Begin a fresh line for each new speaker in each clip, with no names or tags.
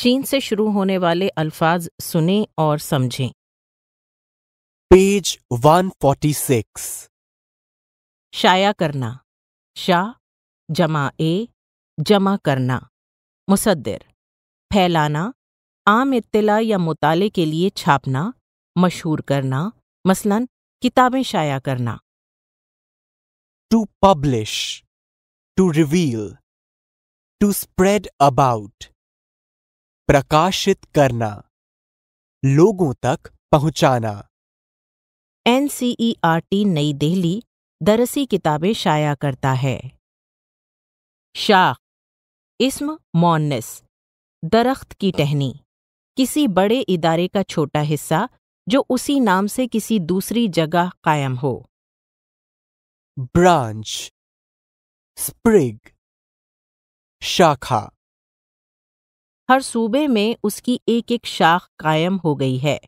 चीन से शुरू होने वाले अल्फाज सुने और समझें
पेज 146
शाया करना शाह जमा ए जमा करना मुसद्दर फैलाना आम इत्तला या मुताले के लिए छापना मशहूर करना मसलन किताबें शाया करना to publish to reveal to spread about प्रकाशित करना लोगों तक पहुंचाना एनसीईआरटी e नई दिल्ली दरसी किताबें शाया करता है शाख इसम मौनस दरख्त की टहनी किसी बड़े इदारे का छोटा हिस्सा जो उसी नाम से किसी दूसरी जगह कायम हो
ब्रांच स्प्रिग शाखा
हर सूबे में उसकी एक एक शाख कायम हो गई है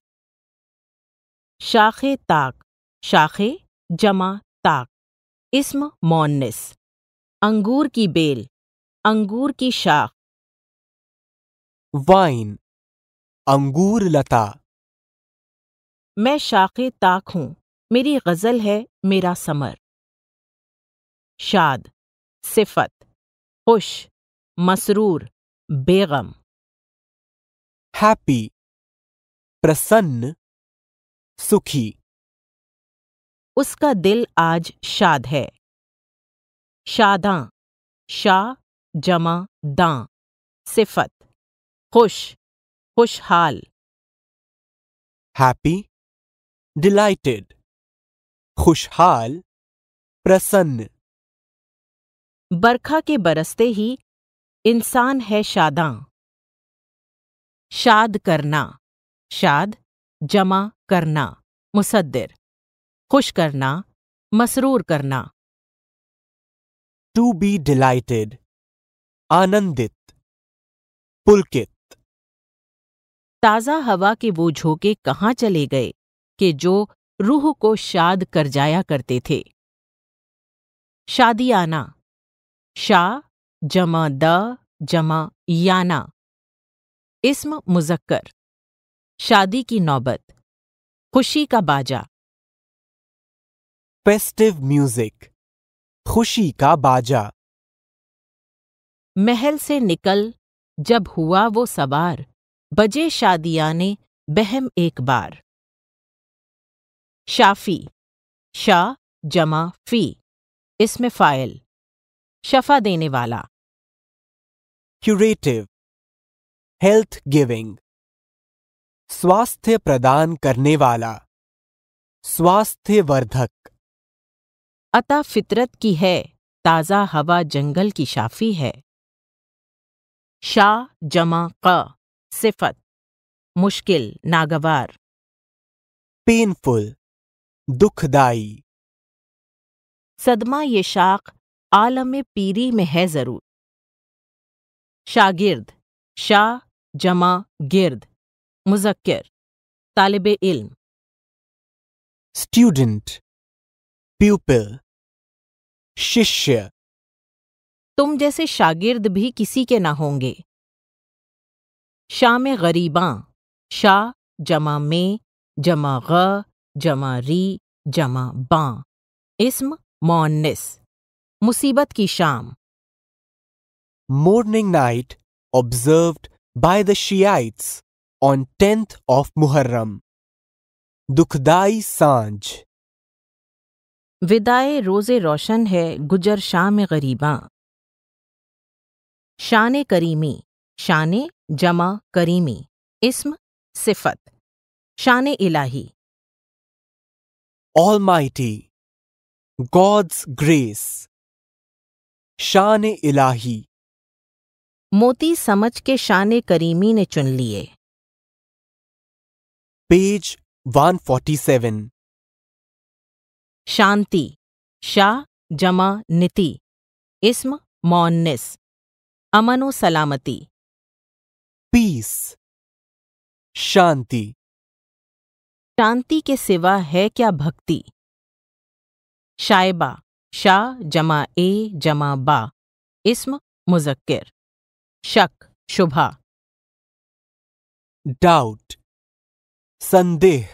शाख ताक शाखे जमा ताक इसम मौनस अंगूर की बेल अंगूर की शाख वाइन अंगूर लता मैं शाख ताक हूँ मेरी गजल है मेरा समर शाद सिफत खुश मसरूर बेगम
हैप्पी प्रसन्न
सुखी उसका दिल आज शाद है शादा शाह जमा दा सिफत खुश खुशहाल
हैप्पी डिलाइटेड खुशहाल
प्रसन्न बरखा के बरसते ही इंसान है शादा शाद करना शाद जमा करना मुसद्दिर खुश करना मसरूर करना टू बी डिलाइटेड आनंदित पुलकित ताज़ा हवा के वो झोंके कहाँ चले गए कि जो रूह को शाद कर जाया करते थे शादी आना शा जमा द जमा याना इस्म मुजक्कर शादी की नौबत खुशी का बाजा
फेस्टिव म्यूजिक
खुशी का बाजा महल से निकल जब हुआ वो सवार बजे शादियाने बहम एक बार शाफी शाह जमा फी इसमें फाइल शफा देने वाला क्यूरेटिव
हेल्थ गिविंग स्वास्थ्य प्रदान
करने वाला स्वास्थ्य वर्धक अता फितरत की है ताज़ा हवा जंगल की शाफी है शाह जमा क सिफत मुश्किल नागवार
पेनफुल दुखदाई
सदमा ये शाख आलम पीरी में है ज़रूर शागिर्द शाह जमा गिर्द मुजक्र तालिब इल्म
स्टूडेंट प्यूपल
शिष्य तुम जैसे शागिर्द भी किसी के ना होंगे शाम गरीबा शाह जमा में जमा ग जमा री जमा बा इसम मोनिस मुसीबत की शाम morning night
observed by the Shiites on 10th of Muharram.
दुखदाई सांझ विदाए रोज़े रोशन है गुजर शाम गरीबा शान करीमी शान जमा करीमी इसम सिफत शान इलाही
ऑल माइटी गॉड्स ग्रेस शान इलाही
मोती समझ के शान करीमी ने चुन लिए पेज
147
शांति शाह जमा नीति इसम मौनिस अमनो सलामती पीस शांति शांति के सिवा है क्या भक्ति शायबा शाह जमा ए जमा बा इस्म मुजक्र शक शुभा डाउट संदेह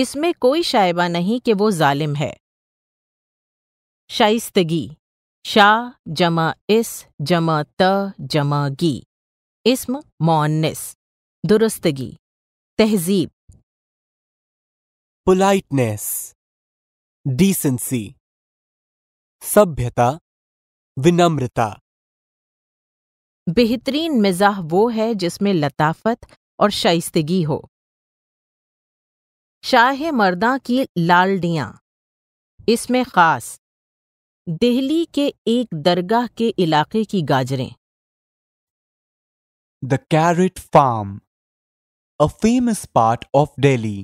इसमें कोई शायबा नहीं कि वो जालिम है शाइस्तगी शाह जमा इस जमा त जमा गी इसम मोनिस दुरुस्तगी तहजीब पोलाइटनेस डिसेंसी
सभ्यता विनम्रता
बेहतरीन मिजाह वो है जिसमें लताफत और शाइस्तगी हो शाह मर्दा की लालडियाँ इसमें ख़ास दिल्ली के एक दरगाह के इलाके की गाजरें
the carrot farm a famous part of Delhi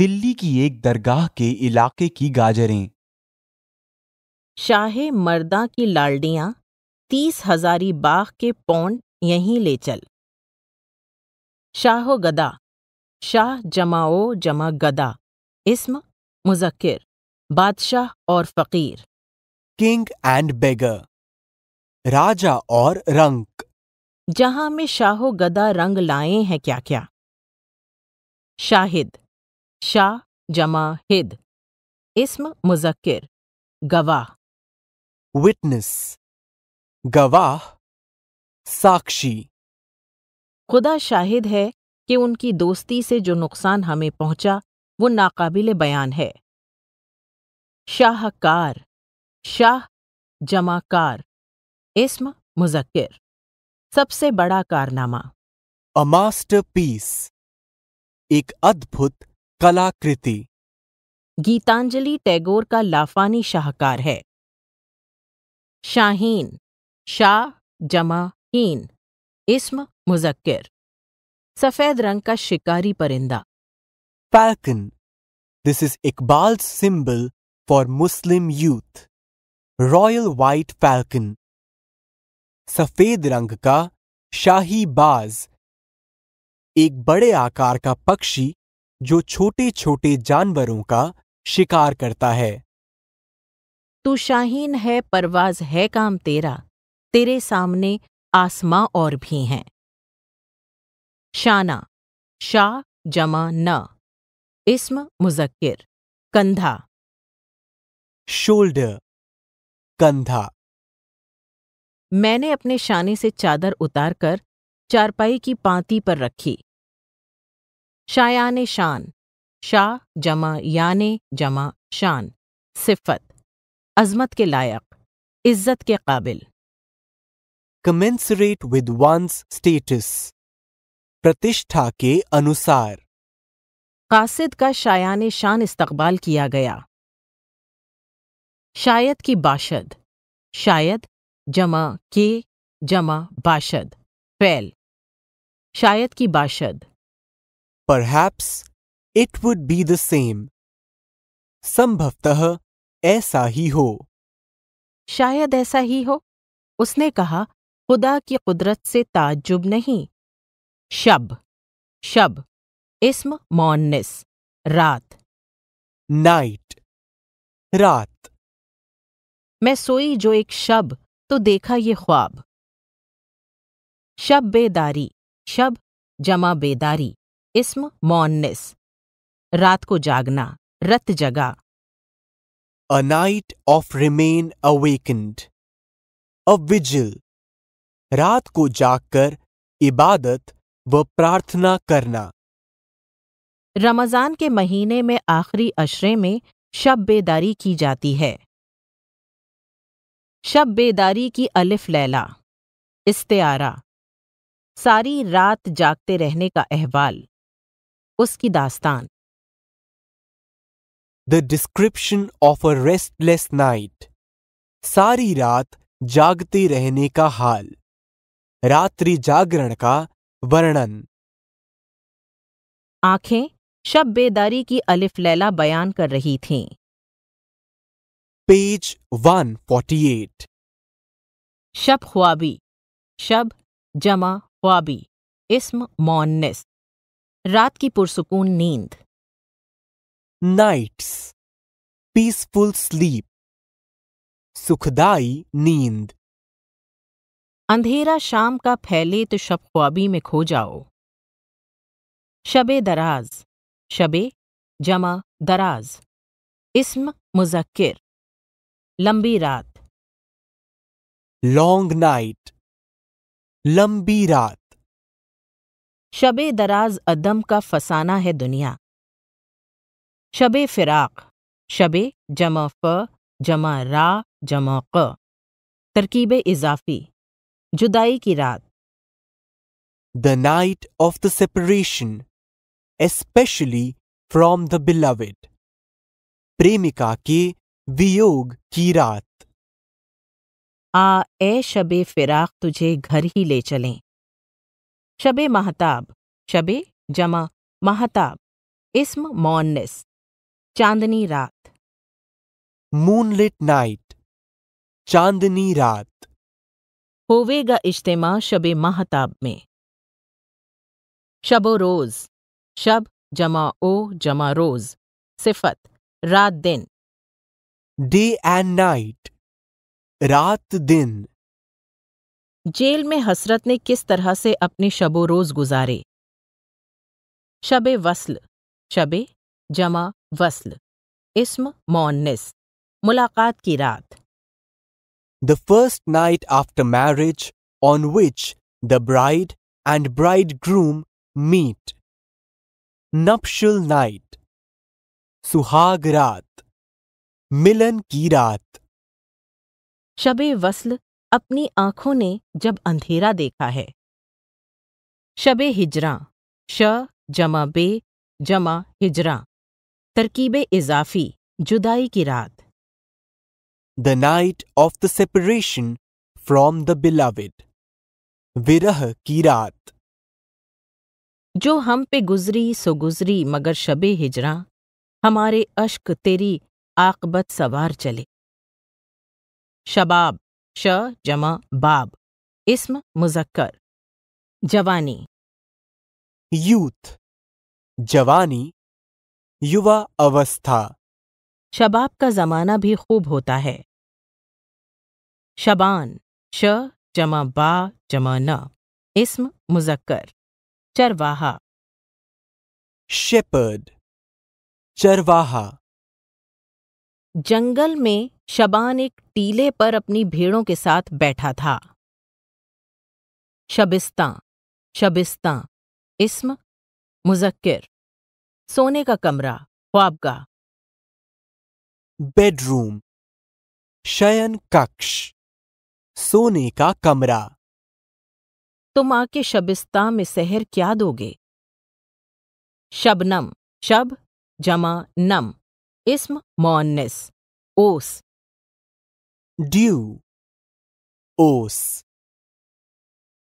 Delhi की एक दरगाह के इलाके की गाजरें
शाह मर्दा की लालडियाँ तीस हजारी बाग के पौंड यहीं ले चल शाह गदा शाह जमाओ जमा गदा इसम मुजक्र बादशाह और फकीर किंग एंड बेगर राजा और रंक जहां में शाहो गदा रंग लाए हैं क्या क्या शाहिद शाह जमा हिद इसम मुजक्र गवाह
विटनेस गवाह साक्षी
खुदा शाहिद है कि उनकी दोस्ती से जो नुकसान हमें पहुंचा वो नाकाबिल बयान है शाहकार शाह जमाकार इसम मुजक्र सबसे बड़ा कारनामा अमास्टर पीस एक अद्भुत कलाकृति गीतांजलि टैगोर का लाफानी शाहकार है शाहीन शाह जमा हीन इस्म मुजक्र सफेद रंग का शिकारी परिंदा
falcon this is Iqbal symbol for Muslim youth royal white falcon सफेद रंग का शाही बाज एक बड़े आकार का पक्षी जो छोटे छोटे जानवरों का शिकार करता है
तू शाहीन है परवाज है काम तेरा तेरे सामने आसमां और भी हैं शाना शाह जमा न इसम मुजक्र कंधा शोल्डर कंधा मैंने अपने शाने से चादर उतारकर चारपाई की पांति पर रखी शायान शान शाह जमा याने जमा शान सिफत अजमत के लायक इज्जत के काबिल
कमेंसरेट विद वंस स्टेटस प्रतिष्ठा के
अनुसार कासिद का शायान शान इस्तकबाल किया गया शायद की बाशद शायद जमा के जमा बाशद फैल शायद की बाशद
perhaps it would be the same संभवतः
ऐसा ही हो शायद ऐसा ही हो उसने कहा खुदा की कुदरत से ताज्जुब नहीं शब शब इसम मौनस रात नाइट रात मैं सोई जो एक शब तो देखा ये ख्वाब शब बेदारी शब जमा बेदारी इस्म मौनस रात को जागना रत जगा a night of remain awakened a vigil
रात को जागकर इबादत व प्रार्थना करना
रमज़ान के महीने में आखिरी अशरे में शब बेदारी की जाती है शब बेदारी की अलिफ लैला इस्तेआरा सारी रात जागते रहने का अहवाल उसकी दास्तान
the description of a restless night सारी रात जागते रहने का हाल रात्रि जागरण का वर्णन
आंखें शब बेदारी की अलिफ लैला बयान कर रही थीं।
पेज 148
शब ख्वाबी शब जमा ख्वाबी इसम मौनस रात की पुरसुकून नींद नाइट्स पीसफुल स्लीप सुखदाई नींद अंधेरा शाम का फैले तो शब ख्वाबी में खो जाओ शबे दराज शबे जमा दराज इसम मुजक्र लंबी रात
लॉन्ग नाइट
लंबी रात शब दराज अदम का फसाना है दुनिया शब फिराक शबे जमा फ जमा रा जमा क तरकीब इजाफी जुदाई की रात the night of the separation
especially from the beloved प्रेमिका के
वियोग की रात आ ए शबे फिराक तुझे घर ही ले चलें शबे महताब शबे जमा महताब इस्म मौनस चांदनी रात मूनलिट नाइट चांदनी रात होवेगा इज्तम शब महताब में शबो रोज़ शब जमा ओ जमा रोज़ सिफत रात दिन डे एंड नाइट रात दिन जेल में हसरत ने किस तरह से अपने शबो रोज़ गुजारे शब वसल शब जमा वसल इसम मोन्निस मुलाकात की रात
the first night after marriage on which the bride and bridegroom meet. Nuptial night सुहाग रात मिलन की रात
शबे वसल अपनी आंखों ने जब अंधेरा देखा है शबे हिजरा श जमा बे जमा हिजरा तरकीब इजाफी जुदाई की रात
the night of the separation from the beloved. विरह की रात
जो हम पे गुजरी सो गुजरी मगर शबे हिजरा हमारे अश्क तेरी आकबत सवार चले शबाब श जमा बाब इसम मुजक्कर जवानी यूथ
जवानी युवा अवस्था शबाब
का ज़माना भी खूब होता है शबान श जमा बा जमा न इसम मुजक्कर चरवाहा
शेपर्ड चरवाहा
जंगल में शबान एक टीले पर अपनी भेड़ों के साथ बैठा था शबिस्ता शबिस्ता इसम मुजक्किर सोने का कमरा ख्वाबगा
बेडरूम शयन कक्ष सोने का कमरा
तुम आके शबिस्ता में सहर क्या दोगे शबनम शब जमा नम इस्म मोन्निस ओस ड्यू ओस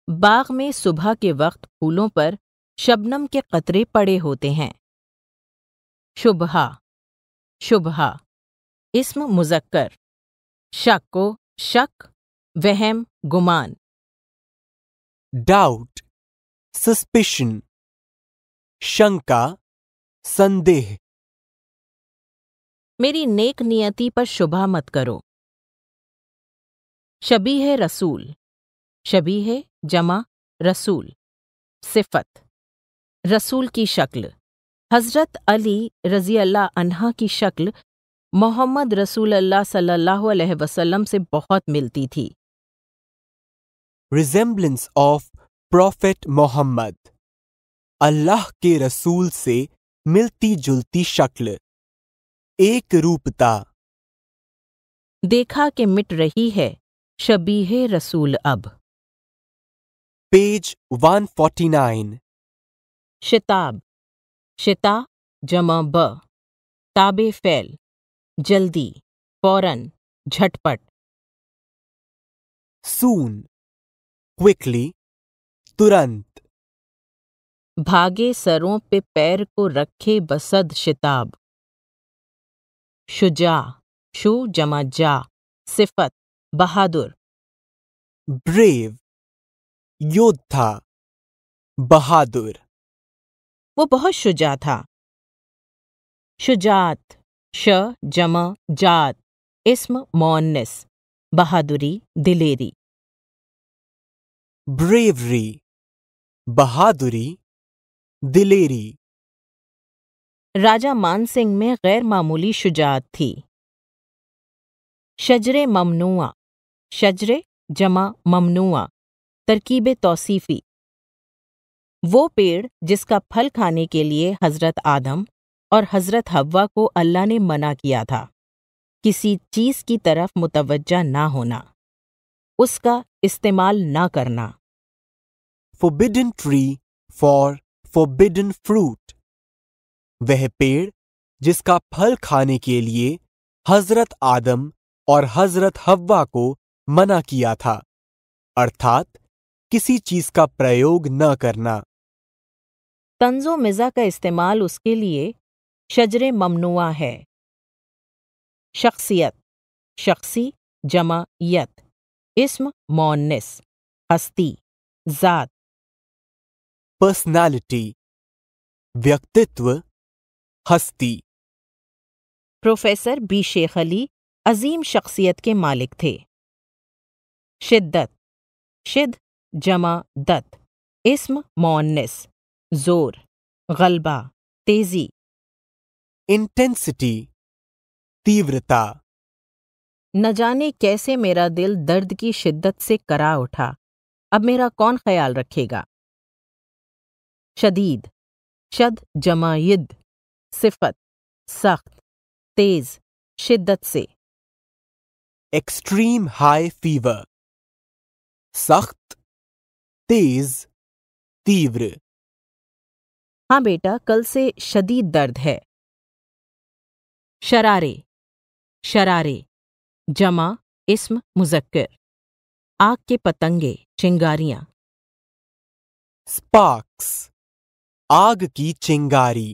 बाग में सुबह के वक्त फूलों पर शबनम के कतरे पड़े होते हैं शुभहा शुभहा इस्म मुजक्कर को शक वहम गुमान
डाउट सस्पिशन
शंका संदेह मेरी नेक नियति पर शुभा मत करो शबी है रसूल शबी है जमा रसूल सिफत रसूल की शक्ल हज़रत अली रजी अल्लाह अनहा की शक्ल मोहम्मद रसूल अल्लाह सल्लल्लाहु अलैहि वसल्लम से बहुत मिलती थी
resemblance of Prophet Muhammad Allah के रसूल से मिलती जुलती शक्ल एक रूपता
देखा कि मिट रही है शबीह रसूल अब पेज 149 शिताब शिता जमा ब ताबे फैल जल्दी फौरन झटपट सून क्विकली तुरंत भागे सरों पे पैर को रखे बसद शिताब शुजा शु जमा जा सिफत बहादुर ब्रेव
योद्धा बहादुर वो बहुत
शुजा था शुजात श जम जात इसम मौनस बहादुरी दिलेरी ब्रेवरी बहादुरी दिलेरी राजा मानसिंह में गैर मामूली शुजात थी शजरे ममनुआ शजरे जमा ममनुआ तरकीब तौसीफ़ी वो पेड़ जिसका फल खाने के लिए हज़रत आदम और हज़रत हव्वा को अल्लाह ने मना किया था किसी चीज़ की तरफ मुतवजा ना होना उसका इस्तेमाल ना करना
forbidden tree for forbidden fruit वह पेड़ जिसका फल खाने के लिए हजरत आदम और हजरत हव्वा को मना किया था अर्थात किसी चीज का प्रयोग न करना
तंजो मिजा का इस्तेमाल उसके लिए शजर ममनुआ है शख्सियत शख्सी जमा यत इसम मोनिस हस्ती जात पर्सनालिटी व्यक्तित्व हस्ती प्रोफेसर बी शेख अली अजीम शख्सियत के मालिक थे शिद्दत शिद जमा दत्त इसम मोनिस जोर गलबा तेजी इंटेंसिटी तीव्रता न जाने कैसे मेरा दिल दर्द की शिद्दत से करा उठा अब मेरा कौन ख्याल रखेगा शदीद शद जमायद सिफत सख्त तेज शिद्दत से
एक्सट्रीम हाई फीवर सख्त तेज तीव्र
हाँ बेटा कल से शदीद दर्द है शरारे शरारे जमा इस्म मुजक्कर आग के पतंगे चिंगारियां
स्पार्क्स आग की
चिंगारी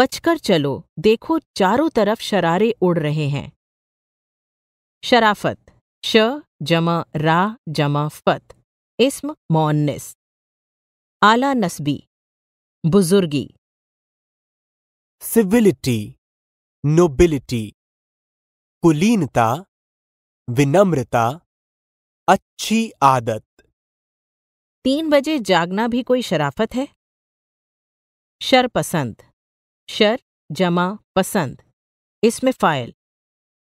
बचकर चलो देखो चारों तरफ शरारे उड़ रहे हैं शराफत श जमा रा जमा फत इस्म मोन्निस आला नस्बी बुजुर्गी सिविलिटी नोबिलिटी
कुलीनता विनम्रता अच्छी
आदत तीन बजे जागना भी कोई शराफत है शरपसंद शर जमा पसंद इसमें फाइल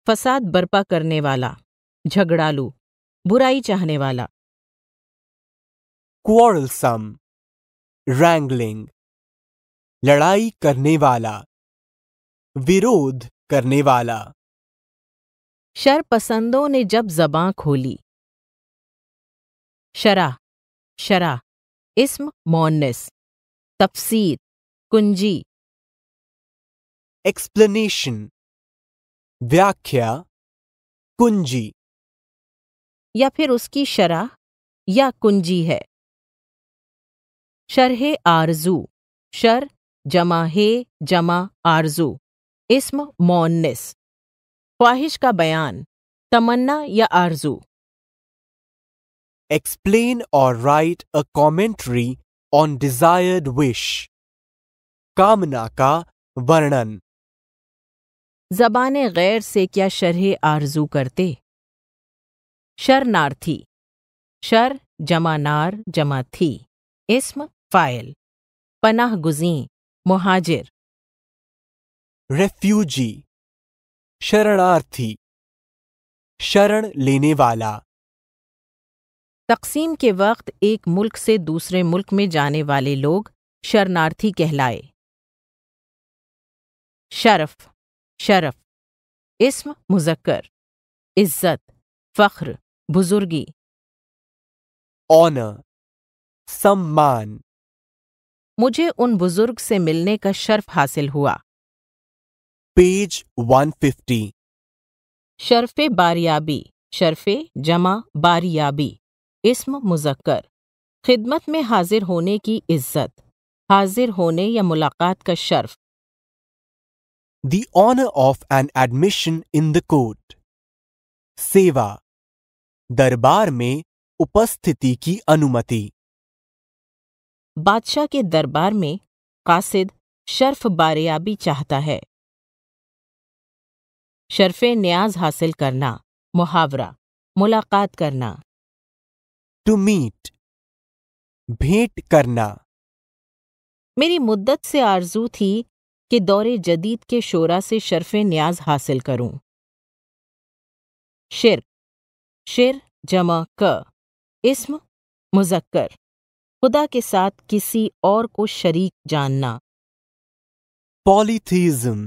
फसाद बर्पा करने वाला झगड़ालू बुराई चाहने वाला
क्वारलसम रैंगलिंग लड़ाई करने वाला विरोध करने वाला
शरपसंदों ने जब जबां खोली शरा शरा इस्म मोनिस तफसीर कुंजी एक्सप्लेनेशन
व्याख्या कुंजी
या फिर उसकी शरा या कुंजी है शरहे आरजू शर जमा हे जमा आरजू इसम मोन्निस ख्वाहिश का बयान तमन्ना या आरजू
एक्सप्लेन और write a commentary on desired wish
कामना का वर्णन जबान गैर से क्या शरह आरजू करते शरनार्थी शर जमा नार जमा थी इसम फाइल पनाह गुजी मुहाजिर
रेफ्यूजी शरणार्थी शरण लेने वाला
तकसीम के वक्त एक मुल्क से दूसरे मुल्क में जाने वाले लोग शरणार्थी कहलाए शरफ शरफ
इस्म मुजक्कर इज्जत फख्र बुजुर्गी
ऑन सम्मान मुझे उन बुजुर्ग से मिलने का शर्फ हासिल हुआ
पेज 150
शर्फ बारियाबी शर्फ जमा बारियाबी इसम मुजक्कर खिदमत में हाजिर होने की इज्जत हाजिर होने या मुलाकात का शर्फ
The honor of an admission in the court. सेवा दरबार में उपस्थिति की अनुमति
बादशाह के दरबार में कासिद शर्फ बारियाबी चाहता है शर्फ न्याज हासिल करना मुहावरा मुलाकात करना
टू मीट भेंट करना
मेरी मुद्दत से आरजू थी कि दौरे जदीद के शोरा से शर्फ न्याज हासिल करूं शिर शिर जमा क इस्म मुजक्कर खुदा के साथ किसी और को शरीक जानना
polytheism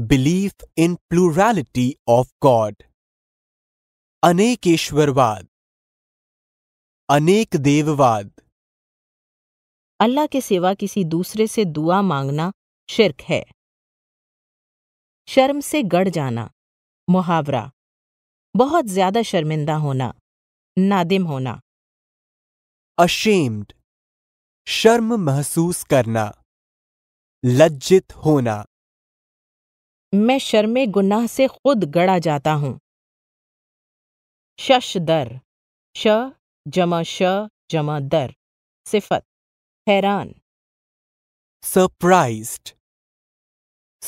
belief in plurality of god अनेकेश्वरवाद अनेक देववाद
अल्लाह के सिवा किसी दूसरे से दुआ मांगना शिरक है शर्म से गड़ जाना मुहावरा बहुत ज्यादा शर्मिंदा होना नादिम होना
अशेम्ड शर्म महसूस करना लज्जित होना
मैं शर्म गुनाह से खुद गड़ा जाता हूँ शश दर श जमा श जमा दर सिफत हैरान सरप्राइज्ड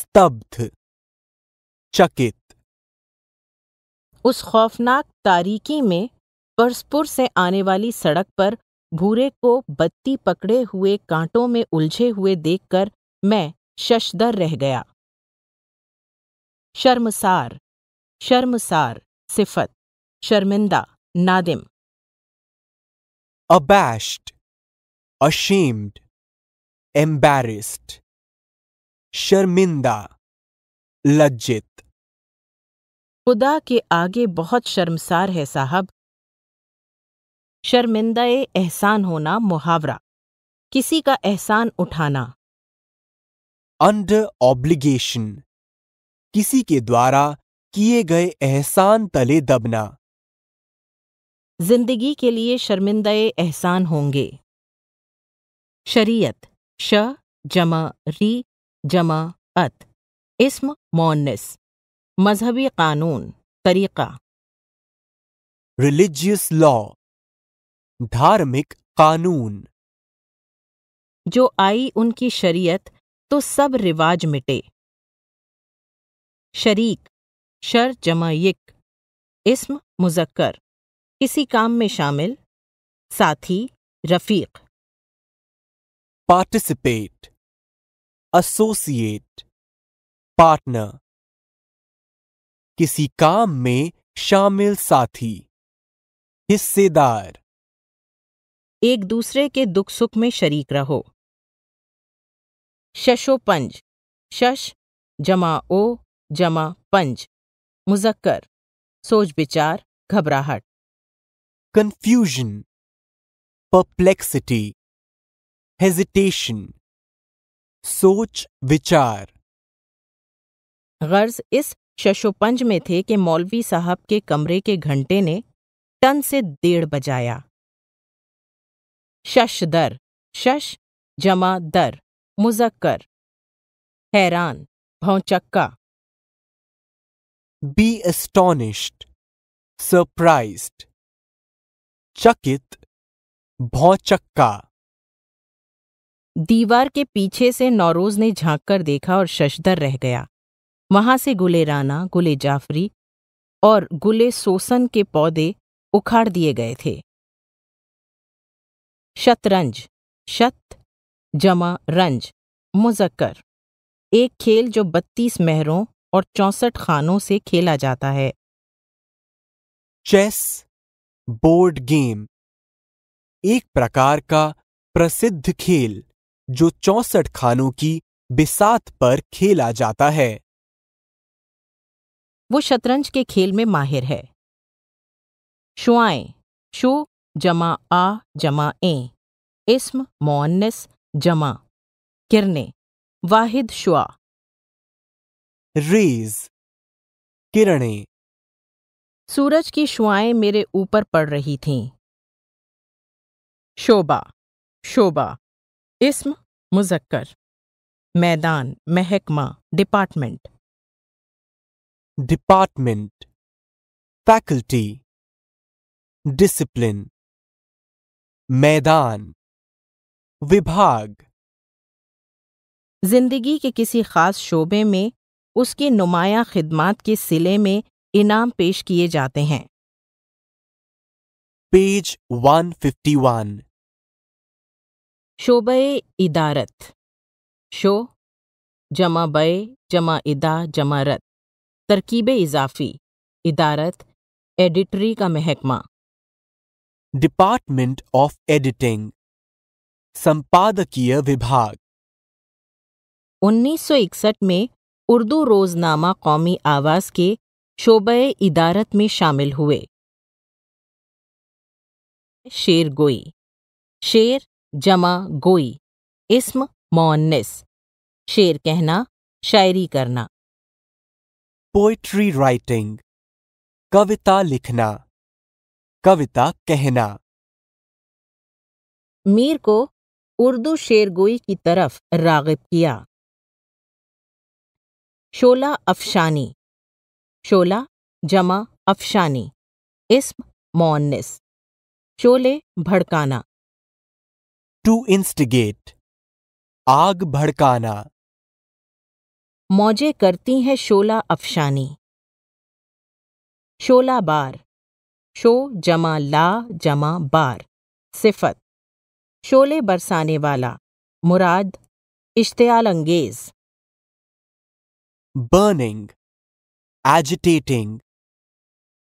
स्तब्ध चकित उस खौफनाक तारीकी में परसपुर से आने वाली सड़क पर भूरे को बत्ती पकड़े हुए कांटों में उलझे हुए देखकर मैं शशदर रह गया शर्मसार शर्मसार सिफत शर्मिंदा नादिम
अबैश्ड अशीम्ड एम्बेरिस्ड शर्मिंदा लज्जित
खुदा के आगे बहुत शर्मसार है साहब शर्मिंदा एहसान होना मुहावरा किसी का एहसान उठाना
अंडर ऑब्लिगेशन किसी के द्वारा
किए गए एहसान तले दबना जिंदगी के लिए शर्मिंदा एहसान होंगे शरीयत श जमा री जमा अत इसम मोनस मजहबी कानून तरीका
रिलीजियस लॉ
धार्मिक कानून जो आई उनकी शरीयत तो सब रिवाज मिटे शरीक शर जमा इस्म मुजक्कर किसी काम में शामिल साथी रफीक
पार्टिसिपेट एसोसिएट पार्टनर किसी काम में शामिल साथी हिस्सेदार
एक दूसरे के दुख सुख में शरीक रहो शशोपंज शश जमा ओ जमा पंज मुजक्कर सोच विचार घबराहट कन्फ्यूजन perplexity हेजिटेशन सोच विचार गर्ज इस शशोपंज में थे कि मौलवी साहब के कमरे के घंटे ने टन से डेढ़ बजाया शश दर शश जमा दर
मुजक्कर हैरान भौचक्का be astonished, surprised.
चकित भौचक्का दीवार के पीछे से नौरोज ने झांक कर देखा और शशधर रह गया वहां से गुले राना गुले जाफरी और गुले सोसन के पौधे उखाड़ दिए गए थे शतरंज शत जमा रंज मुजक्कर एक खेल जो बत्तीस मेहरों और चौसठ खानों से खेला जाता है चेस बोर्ड गेम
एक प्रकार का प्रसिद्ध खेल जो चौसठ खानों की बिसात पर खेला जाता है
वो शतरंज के खेल में माहिर है शुआए शो जमा आ जमा ए इस्म मोन्नस जमा किरने वाहिद शुआ रेज किरणें सूरज की शुआएं मेरे ऊपर पड़ रही थीं शोबा शोभा इसम मुजक्कर मैदान महकमा डिपार्टमेंट
डिपार्टमेंट फैकल्टी डिसिप्लिन
मैदान विभाग जिंदगी के किसी खास शोबे में उसके नुमाया खिदमत के सिले में इनाम पेश किए जाते हैं
पेज 151
शोबे इदारत शो जमा बे जमा इदा जमा रत तरकीब इजाफी इदारत एडिटरी का महकमा डिपार्टमेंट ऑफ एडिटिंग संपादकीय विभाग 1961 में उर्दू रोज़नामा कौमी आवाज़ के शोबे इदारत में शामिल हुए शेर गोई शेर जमा गोई इसम मोन्निस शेर कहना शायरी करना पोइट्री
राइटिंग कविता लिखना कविता कहना
मीर को उर्दू शेरगोई की तरफ रागब किया शोला अफशानी शोला जमा अफशानी इस्म मोन्निस शोले भड़काना टू इंस्टिगेट आग भड़काना मौजे करती हैं शोला अफशानी शोला बार शो जमा ला जमा बार सिफत शोले बरसाने वाला मुराद इश्तियाल अंगेज़ burning, agitating,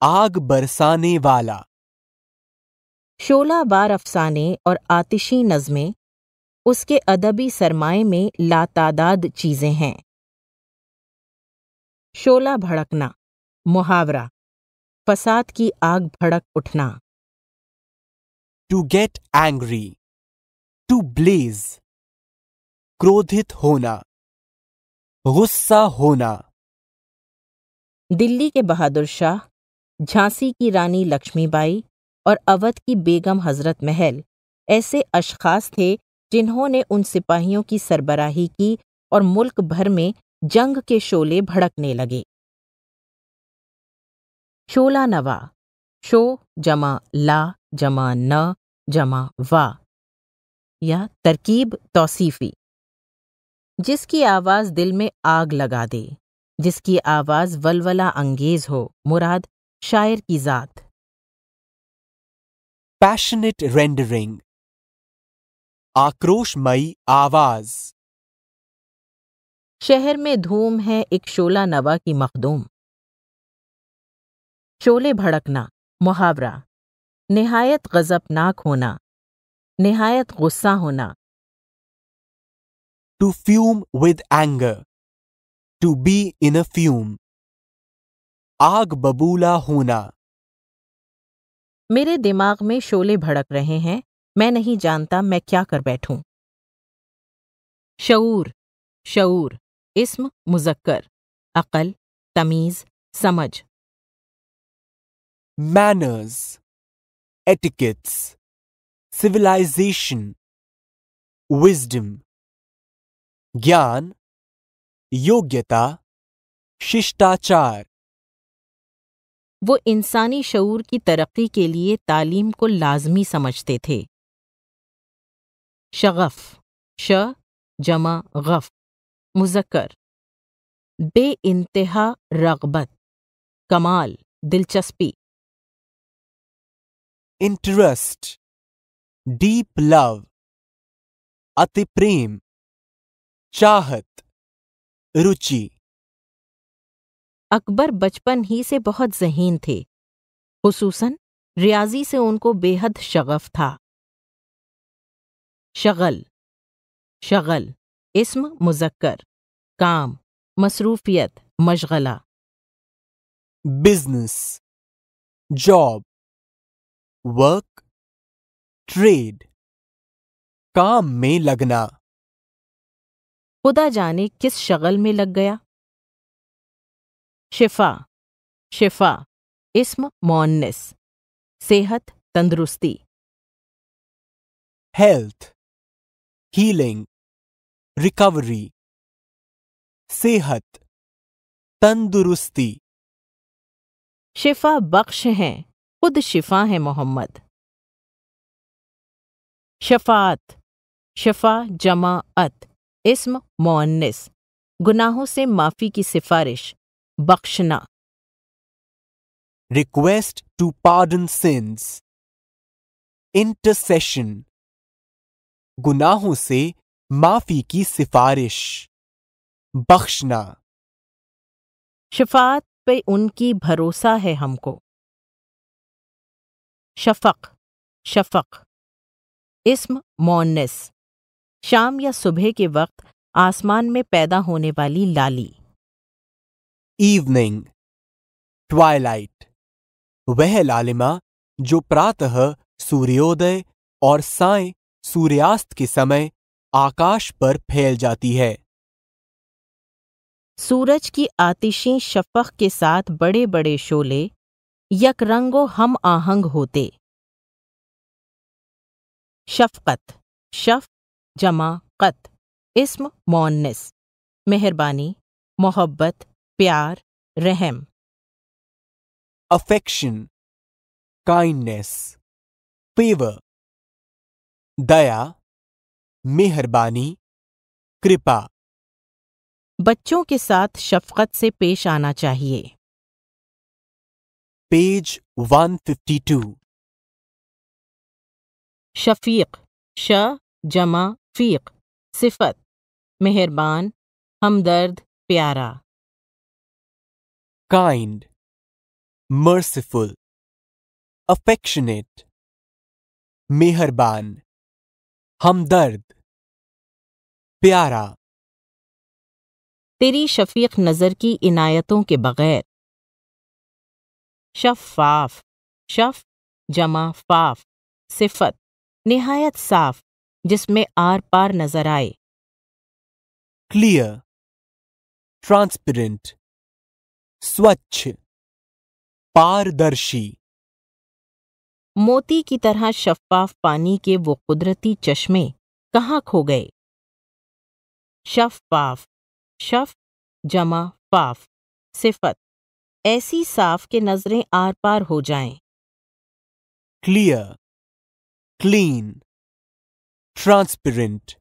आग बरसाने वाला शोला बार अफसाने और आतिशी नज्में उसके अदबी सरमाए में लातादाद चीज़ें हैं शोला भड़कना मुहावरा फसाद की आग भड़क उठना
to get angry to blaze
क्रोधित होना गुस्सा होना दिल्ली के बहादुर शाह झांसी की रानी लक्ष्मीबाई और अवध की बेगम हजरत महल ऐसे अशखास थे जिन्होंने उन सिपाहियों की सरबराही की और मुल्क भर में जंग के शोले भड़कने लगे शोला नवा शो जमा ला जमा न जमा वा या तरकीब तौसीफी जिसकी आवाज दिल में आग लगा दे जिसकी आवाज वलवला अंगेज हो मुराद शायर की जात पैशनेट रेंडरिंग आक्रोशमयी आवाज शहर में धूम है एक शोला नवा की मखदूम शोले भड़कना मुहावरा नहायत गजबनाक होना नहायत गुस्सा होना
to fume with anger, to be in a fume. आग बबूला होना
मेरे दिमाग में शोले भड़क रहे हैं मैं नहीं जानता मैं क्या कर बैठूं शऊर शऊर इसम मुजक्कर अकल तमीज समझ
मैनर्स एटिकेट्स सिविलाइजेशन विजडम ज्ञान योग्यता शिष्टाचार
वो इंसानी शूर की तरक्की के लिए तालीम को लाजमी समझते थे शगफ श जमा गफ मुजक्कर बे इंतहा रगबत कमाल दिलचस्पी इंटरेस्ट
डीप लव अति प्रेम
चाहत रुचि अकबर बचपन ही से बहुत जहीन थे खसूसन रियाजी से उनको बेहद शगफ था शगल शगल इसम मुजक्कर काम मसरूफियत मशगला
बिजनेस जॉब वर्क ट्रेड काम में लगना
खुदा जाने किस शगल में लग गया शिफा शिफा इसम मौनस सेहत तंदुरुस्ती हेल्थ हीलिंग
रिकवरी सेहत तंदुरुस्ती
शिफा बख्श हैं खुद शिफा हैं मोहम्मद शफात शफा अत इसम मुन्निस गुनाहों से माफी की सिफारिश बख्शना
request to pardon sins intercession गुनाहों से माफी की सिफारिश बख्शना
शफात पे उनकी भरोसा है हमको शफक शफक इसम मोनस शाम या सुबह के वक्त आसमान में पैदा होने वाली लाली
इवनिंग ट्वाइलाइट वह लालिमा जो प्रातः सूर्योदय और साय सूर्यास्त के समय आकाश पर फैल
जाती है सूरज की आतिशी शफक के साथ बड़े बड़े शोले यक रंगो हम आहंग होते शफकत शफ जमा कत इसम मोनस मेहरबानी मोहब्बत प्यार रहम
अफेक्शन काइंडनेस
फेवर दया मेहरबानी कृपा बच्चों के साथ शफकत से पेश आना चाहिए
पेज 152
शफीक श जमा फ़ीक सिफत मेहरबान हमदर्द प्यारा काइंड
merciful अफेक्शनेट मेहरबान हमदर्द प्यारा
तेरी शफीक नज़र की इनायतों के बगैर शफाफ शफ जमा फाफ सिफत नहायत साफ जिसमें आर पार नजर आए
क्लियर ट्रांसपेरेंट स्वच्छ
पारदर्शी मोती की तरह शफाफ पानी के वो कुदरती चश्मे कहाँ खो गए शफाफ शफ जमा फाफ सिफत ऐसी साफ के नजरें आर पार हो जाएं।
क्लियर क्लीन ट्रांसपेरेंट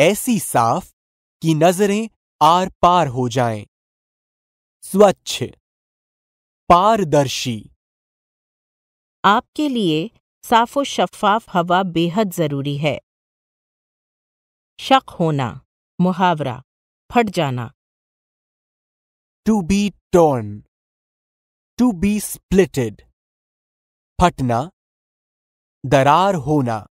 ऐसी साफ कि नजरें आर पार हो जाएं, स्वच्छ
पारदर्शी आपके लिए साफ और शफाफ हवा बेहद जरूरी है शक होना मुहावरा फट जाना
to be torn to be splitted फटना
दरार होना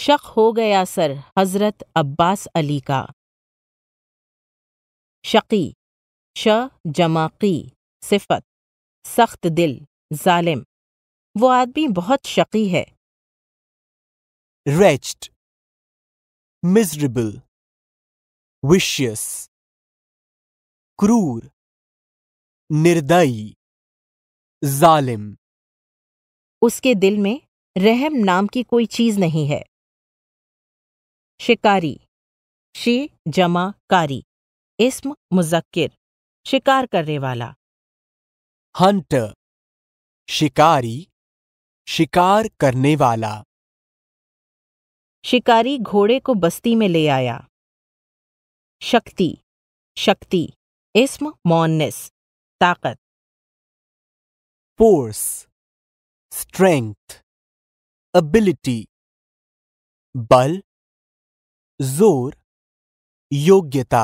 शक हो गया सर हज़रत अब्बास अली का शकी श जमाकी सिफत सख्त दिल जालिम वो आदमी बहुत शकी है
रेच्ड मिजरेबल विशियस क्रूर निर्दयी जालिम
उसके दिल में रहम नाम की कोई चीज नहीं है शिकारी शी जमा कारी इस्म मुजक्किर शिकार करने वाला
हंट शिकारी
शिकार करने वाला शिकारी घोड़े को बस्ती में ले आया शक्ति शक्ति इसम मौनस
ताकत फोर्स स्ट्रेंथ एबिलिटी बल जोर योग्यता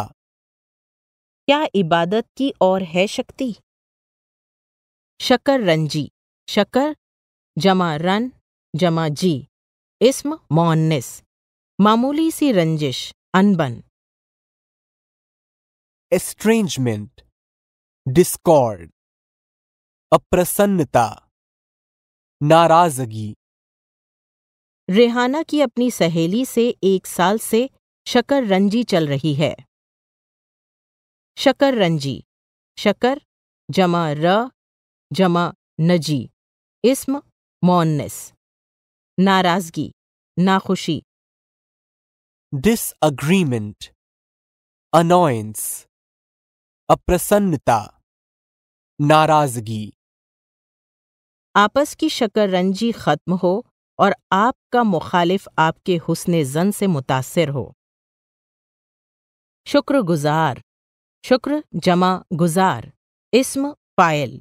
क्या इबादत की और है शक्ति शकर रंजी शकर जमा रन जमा जी इसम मोन्निस मामूली सी रंजिश अनबन एस्ट्रेंजमेंट डिस्कॉर्ड अप्रसन्नता नाराजगी रेहाना की अपनी सहेली से एक साल से शकर रंजी चल रही है शकर रंजी शकर जमा र जमा नजी इस्म मोन्निस नाराजगी नाखुशी
डिसअग्रीमेंट अनोयंस अप्रसन्नता
नाराजगी आपस की शकर रंजी खत्म हो और आपका मुखालिफ आपके हुस्न जन से मुतासर हो शुक्रगुजार शुक्र जमा गुजार इसम पायल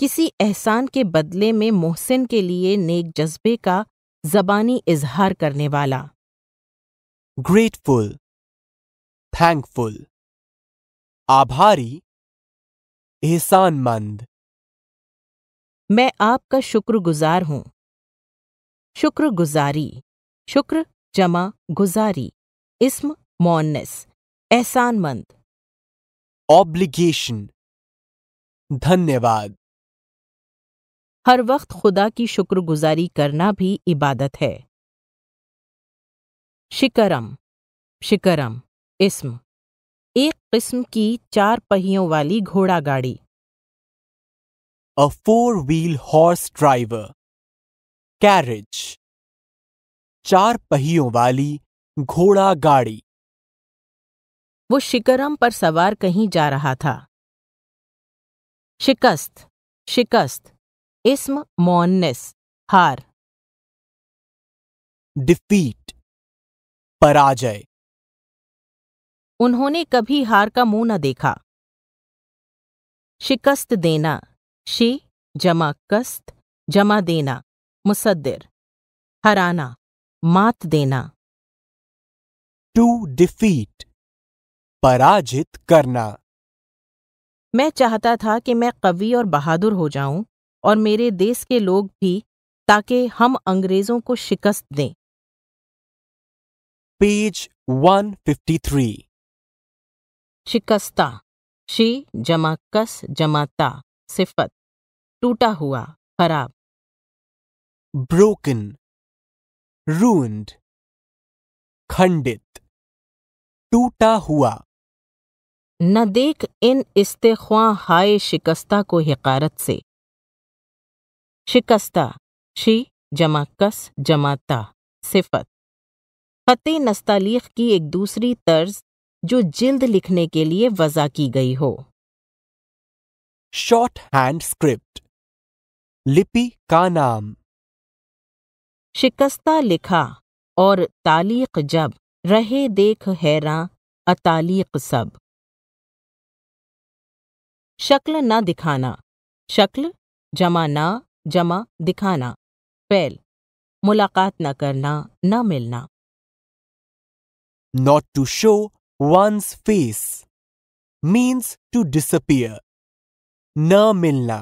किसी एहसान के बदले में मोहसिन के लिए नेक जज्बे का जबानी इजहार करने वाला
ग्रेटफुल थैंकफुल आभारी
एहसानमंद मैं आपका शुक्रगुजार हूं शुक्रगुजारी शुक्र जमा गुजारी इसम मोनस एहसानमंद ऑब्लिगेशन धन्यवाद हर वक्त खुदा की शुक्रगुजारी करना भी इबादत है शिकरम शिकरम इसम एक किस्म की चार पहियों वाली घोड़ा गाड़ी
a four wheel horse driver
carriage चार पहियों वाली घोड़ा गाड़ी वो शिकरम पर सवार कहीं जा रहा था शिकस्त शिकस्त इस्म मौनस हार
डिफीट पराजय
उन्होंने कभी हार का मुंह न देखा शिकस्त देना शी जमा कस्त जमा देना मुसद्दिर हराना मात देना टू
डिफीट पराजित करना
मैं चाहता था कि मैं कवि और बहादुर हो जाऊं और मेरे देश के लोग भी ताकि हम अंग्रेजों को शिकस्त दें
पेज 153
शिकस्ता शी जमा कस जमाता सिफत टूटा हुआ खराब
broken, ruined, खंडित
टूटा हुआ न देख इन इस्तेख्वा हाय शिकस्ता को हकारत से शिकस्ता शी जमा कस जमाता सिफत फते नस्तालीख की एक दूसरी तर्ज जो जिल्द लिखने के लिए वज़ा की गई हो शॉर्ट हैंड स्क्रिप्ट लिपि का नाम शिकस्ता लिखा और तालीक जब रहे देख हैरा अतालीक सब शक्ल ना दिखाना शक्ल जमा ना जमा दिखाना फैल मुलाकात न करना न मिलना
not to show one's face means to disappear
न मिलना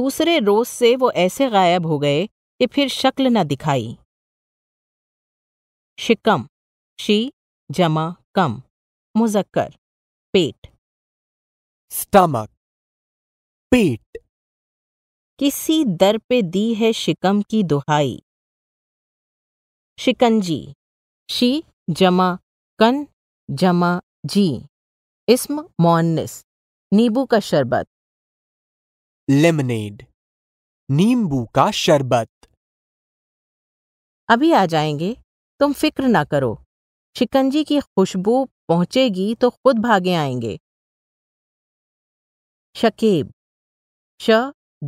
दूसरे रोज से वो ऐसे गायब हो गए कि फिर शक्ल न दिखाई शिकम शी जमा कम मुजक्कर पेट स्टमक पेट किसी दर पे दी है शिकम की दुहाई शिकंजी शी जमा कन जमा जी इसम मोन्निस नींबू का शरबत
लेमनेड नींबू का
शरबत अभी आ जाएंगे तुम फिक्र ना करो शिकंजी की खुशबू पहुंचेगी तो खुद भागे आएंगे शकेब श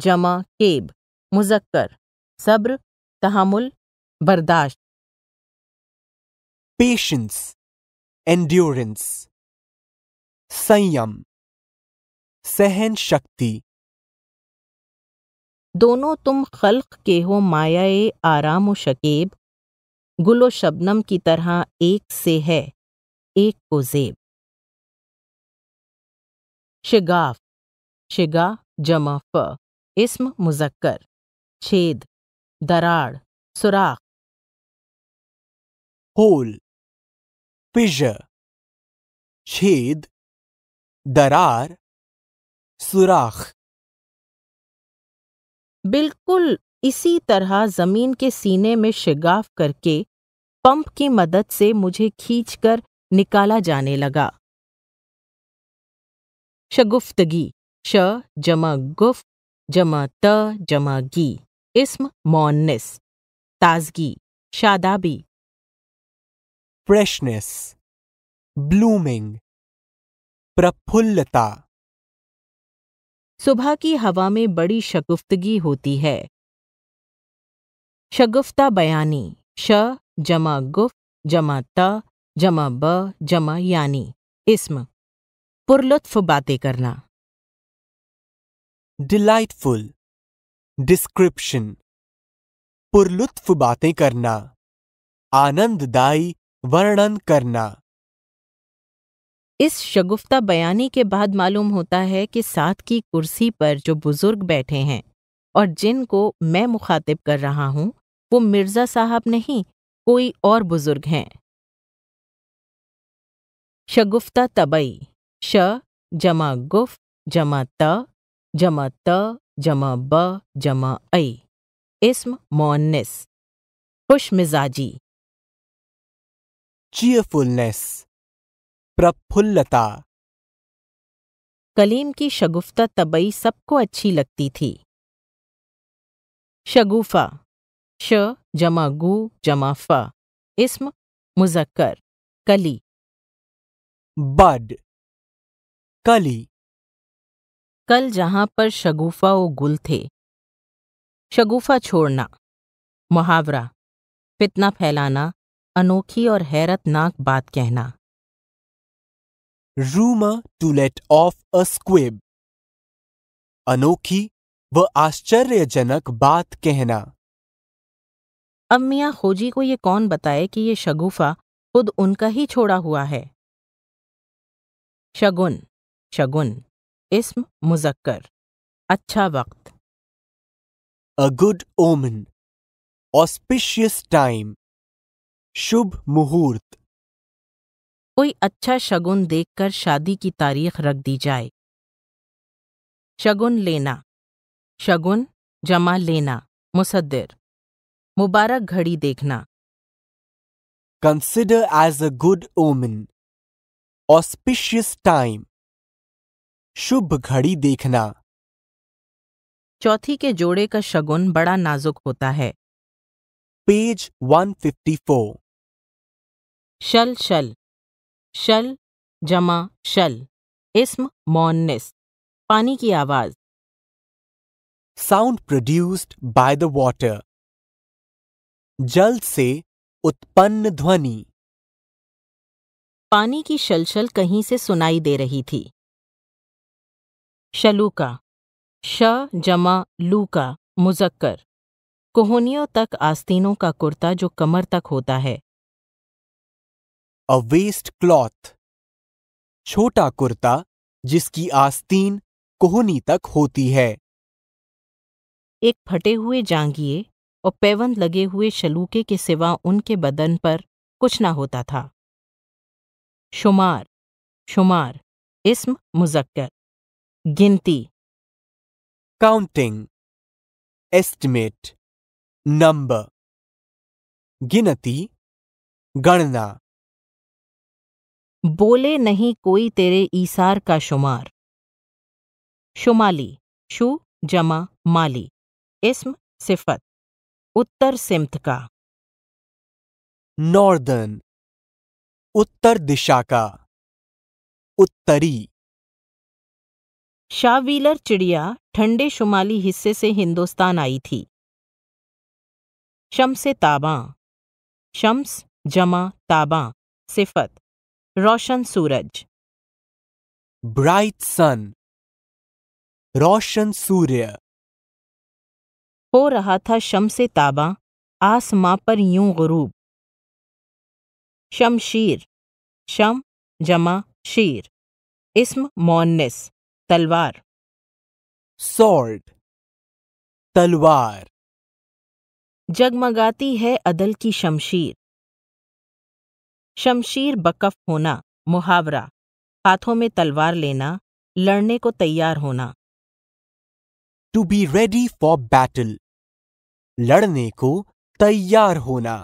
जमा केब मुजक्कर सब्र तहमुल बर्दाश्त
पेशेंस एंड्योरेंस संयम सहन शक्ति
दोनों तुम खल्क के हो मायाए आराम व शकेब गुलो शबनम की तरह एक से है एक को जेब शिगाफ शिगा जमा फ इस्म मुजक्कर छेद दराड़ सुराख होल
पिज छेद दरार
सुराख बिल्कुल इसी तरह जमीन के सीने में शिगाफ करके पंप की मदद से मुझे खींचकर निकाला जाने लगा शगुफ्तगी श जमा गुफ जमा त जमा गी इस्म मौनिस ताजगी शादाबी फ्रेशनेस ब्लूमिंग प्रफुल्लता सुबह की हवा में बड़ी शगुफ्तगी होती है शगुफ्ता बयानी श जमा गुफ जमा त जमा ब जमा यानी इसम पुरलुत्फ बातें करना
डिलाइटफुल डिस्क्रिप्शन पुरलुत्फ बातें करना आनंददायी
वर्णन करना इस शगुफ्ता बयानी के बाद मालूम होता है कि साथ की कुर्सी पर जो बुजुर्ग बैठे हैं और जिनको मैं मुखातिब कर रहा हूं वो मिर्जा साहब नहीं कोई और बुजुर्ग हैं शगुफ्ता तबई श जमा गुफ जमा त जमा त जमा ब जमा ऐ इस्म मोन्निस खुश मिजाजी चीयरफुलनेस प्रफुल्लता कलीम की शगुफ्ता तबई सबको अच्छी लगती थी शगुफा श जमा गु जमा फ इसम मुजक्कर कली बड कली कल जहां पर शगुफा व गुल थे शगुफा छोड़ना मुहावरा फितना फैलाना अनोखी और हैरतनाक बात कहना
रूमा to let off a squib अनोखी व आश्चर्यजनक बात
कहना अब मियाँ खोजी को ये कौन बताए कि ये शगुफा खुद उनका ही छोड़ा हुआ है शगुन शगुन इसम मुजक्कर अच्छा वक्त a good omen auspicious time शुभ मुहूर्त कोई अच्छा शगुन देखकर शादी की तारीख रख दी जाए शगुन लेना शगुन जमा लेना मुसदिर मुबारक घड़ी देखना consider
as a good omen auspicious time शुभ घड़ी देखना
चौथी के जोड़े का शगुन बड़ा नाजुक होता है पेज 154 शल शल शल जमा शल इस्म मौनिस पानी की आवाज sound
produced by the
water जल से उत्पन्न ध्वनि पानी की शलशल कहीं से सुनाई दे रही थी शलूका श जमा लूका मुजक्कर कोहनियों तक आस्तीनों का कुर्ता जो कमर तक होता है
अ वेस्ट क्लॉथ छोटा कुर्ता जिसकी आस्तीन कोहनी तक होती है
एक फटे हुए जांगिए और पैवन लगे हुए शलूके के सिवा उनके बदन पर कुछ ना होता था शुमार शुमार इसम मुजक्कर
गिनती काउंटिंग एस्टिमेट
नंबर गिनती गणना बोले नहीं कोई तेरे ईसार का शुमार शुमाली शु जमा माली इस्म सिफत उत्तर सिमत का नॉर्दर्न उत्तर दिशा का उत्तरी शावीलर चिड़िया ठंडे शुमाली हिस्से से हिंदुस्तान आई थी शम्स ताबा शम्स जमा ताबा सिफत रोशन सूरज ब्राइट सन रोशन सूर्य हो रहा था शमसे ताबा आसमां पर यूं गुरूब शमशीर शम जमा शीर इस्म मोनिस तलवार सॉर्ड तलवार जगमगाती है अदल की शमशीर शमशीर बकफ होना मुहावरा हाथों में तलवार लेना लड़ने को तैयार होना
to be ready for battle
लड़ने को तैयार होना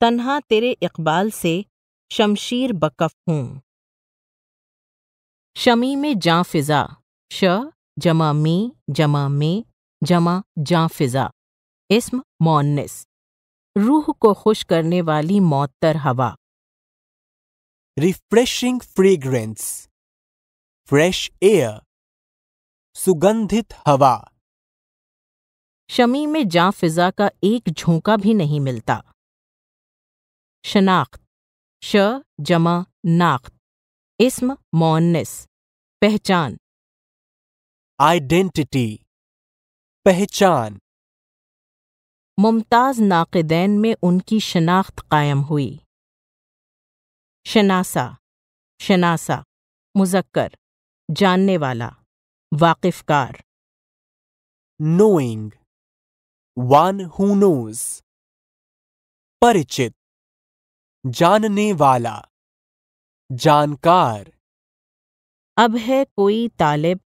तन्हा तेरे इकबाल से शमशीर बकफ हूं शमी में जाँ फिजा श जमा मी जमा में जमा जा फिजा इसम मोनिस रूह को खुश करने वाली मौतर हवा रिफ्रेशिंग फ्रेग्रेंस फ्रेश एयर सुगंधित हवा शमी में जा फिजा का एक झोंका भी नहीं मिलता शनाख्त श जमा नाख्त इसम मोन्निस पहचान आइडेंटिटी पहचान मुमताज़ नाकदैन में उनकी शनाख्त कायम हुई शनासा शनासा मुजक्कर जानने वाला वाकिफकार
knowing one who knows परिचित
जानने वाला जानकार अब है कोई तालिब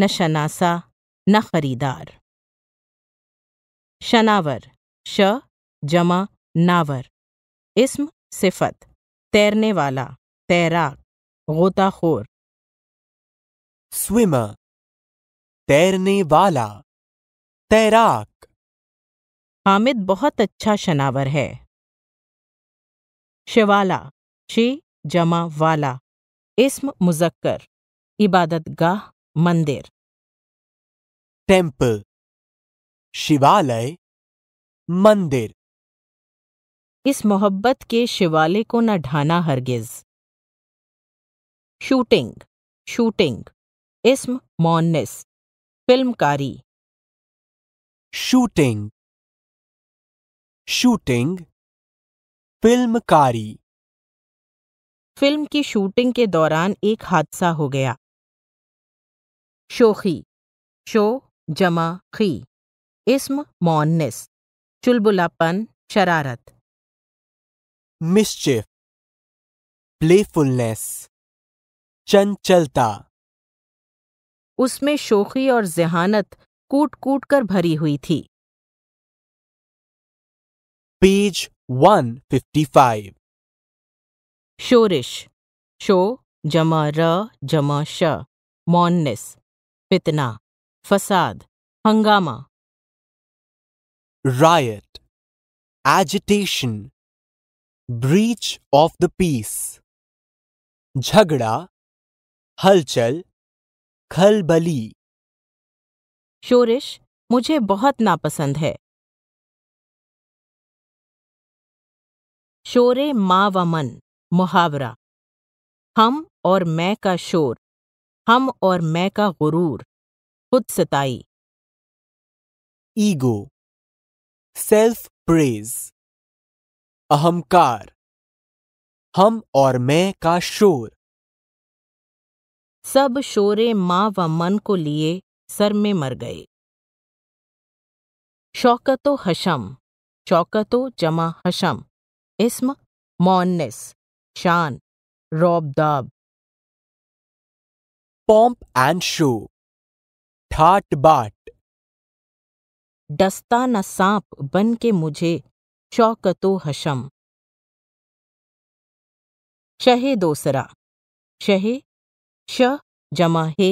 न शनासा न खरीदार शनावर श जमा नावर इसम सिफत तैरने वाला तैराक गोताखोर स्विम तैरने वाला तैराक हामिद बहुत अच्छा शनावर है शिवाला शे जमा वाला इसम मुजक्कर इबादतगाह मंदिर टेम्पल शिवालय मंदिर इस मोहब्बत के शिवालय को न ढाना हरगिज शूटिंग शूटिंग इस्म मोनिस फिल्मकारी
शूटिंग शूटिंग फिल्मकारी
फिल्म की शूटिंग के दौरान एक हादसा हो गया शोखी शो जमा खी इस्म मौनस चुलबुलापन शरारत मिस्चिफ प्लेफुलनेस चंचलता उसमें शोखी और जहानत कूट कूट कर भरी हुई थी
पेज 155
शोरिश शो जमा र जमा श मौनस फितना फसाद हंगामा
riot, agitation, breach
of the peace, झगड़ा, हलचल खलबली शोरिश मुझे बहुत नापसंद है शोरे माँ व मन मुहावरा हम और मैं का शोर हम और मैं का गुरूर खुद सताई ईगो
सेल्फ प्रेज अहंकार
हम और मैं का शोर सब शोरे माँ व मन को लिए सर में मर गए शौकतो हशम शौकतो जमा हशम इसम मौनस शान रौबदाब पॉम्प एंड शो ठाट बाट डस्ता न सांप बन के मुझे चौकतो हशम शहे दोसरा शहे श जमा हे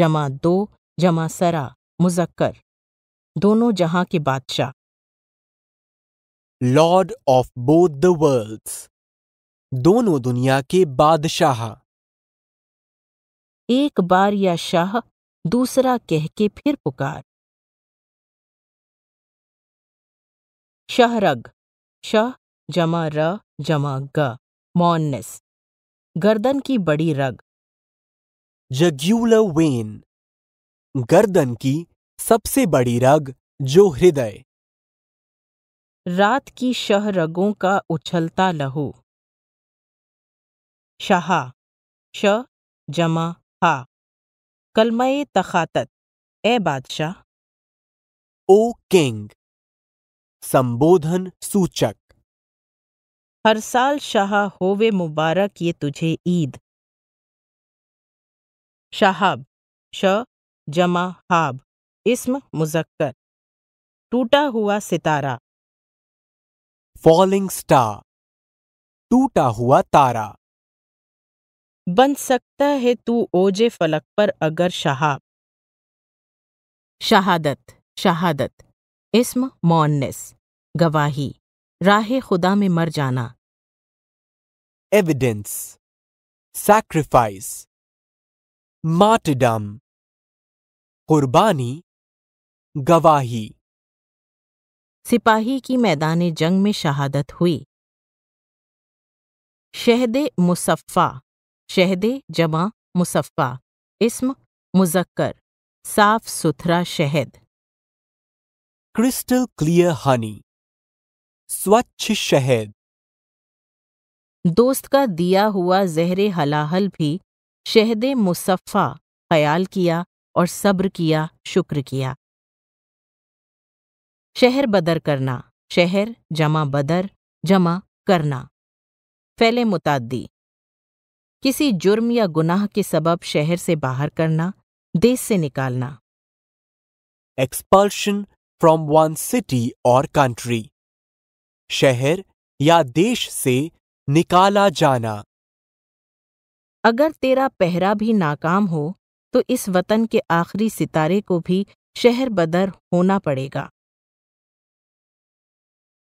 जमा दो जमा सरा मुजक्कर दोनों जहां के बादशाह
lord of both the worlds दोनों दुनिया के बादशाह एक
बार या शाह दूसरा कह के फिर पुकार शहरग शह जमा र जमा ग मौनस गर्दन की बड़ी रग जग्यूल
वेन गर्दन की सबसे बड़ी रग जो हृदय
रात की शहरगों का उछलता लहू शहा श जमा हा कलमय तखातत ए बादशाह
ओ किंग
संबोधन सूचक हर साल शाह होवे मुबारक ये तुझे ईद शहाब श जमा हाब इसम मुजक्कर टूटा हुआ सितारा फॉलिंग स्टार टूटा हुआ तारा बन सकता है तू ओजे फलक पर अगर शहाब शहादत शहादत इसम मोनिस गवाही राह खुदा में मर जाना एविडेंस सैक्रिफाइस मार्टिडम कुर्बानी गवाही सिपाही की मैदान जंग में शहादत हुई शहद मुसफ़ा शहद जमा मुसफ़ा इसम मुजक्कर साफ सुथरा शहद
क्रिस्टल क्लियर हनी स्वच्छ शहद
दोस्त का दिया हुआ जहरे हलाहल भी शहद मुसफ़ा ख्याल किया और सब्र किया शुक्र किया शहर बदर करना शहर जमा बदर जमा करना फैले मुतादी किसी जुर्म या गुनाह के सबब शहर से बाहर करना देश से निकालना
एक्सपर्शन फ्रॉम वन सिटी और कंट्री शहर या देश से निकाला जाना
अगर तेरा पहरा भी नाकाम हो तो इस वतन के आखिरी सितारे को भी शहर बदर होना पड़ेगा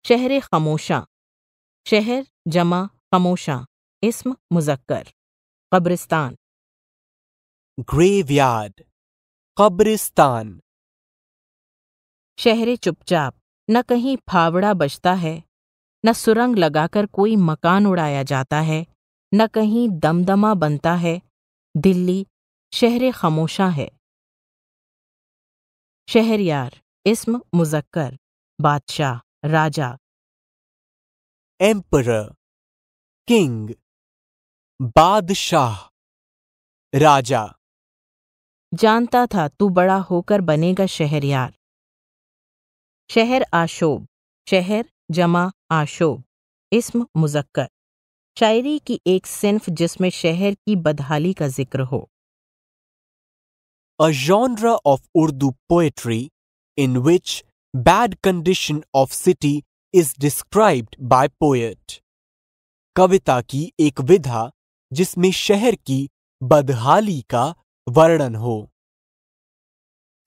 शहर खमोशा शहर जमा खमोशा इसम मुजक्कर कब्रिस्तान ग्रेवयार्ड कब्रिस्तान शहर चुपचाप न कहीं फावड़ा बजता है न सुरंग लगाकर कोई मकान उड़ाया जाता है न कहीं दमदमा बनता है दिल्ली शहर खामोशा है शहरयार इस्म मुजक्कर बादशाह राजा एम्पर किंग बादशाह राजा जानता था तू बड़ा होकर बनेगा शहरयार शहर आशोब शहर जमा आशोब इसम मुजक्कर शायरी की एक सिंफ जिसमें शहर की बदहाली का जिक्र हो
a genre of Urdu poetry in which bad condition of city is described by poet कविता की एक विधा जिसमें शहर की बदहाली का
वर्णन हो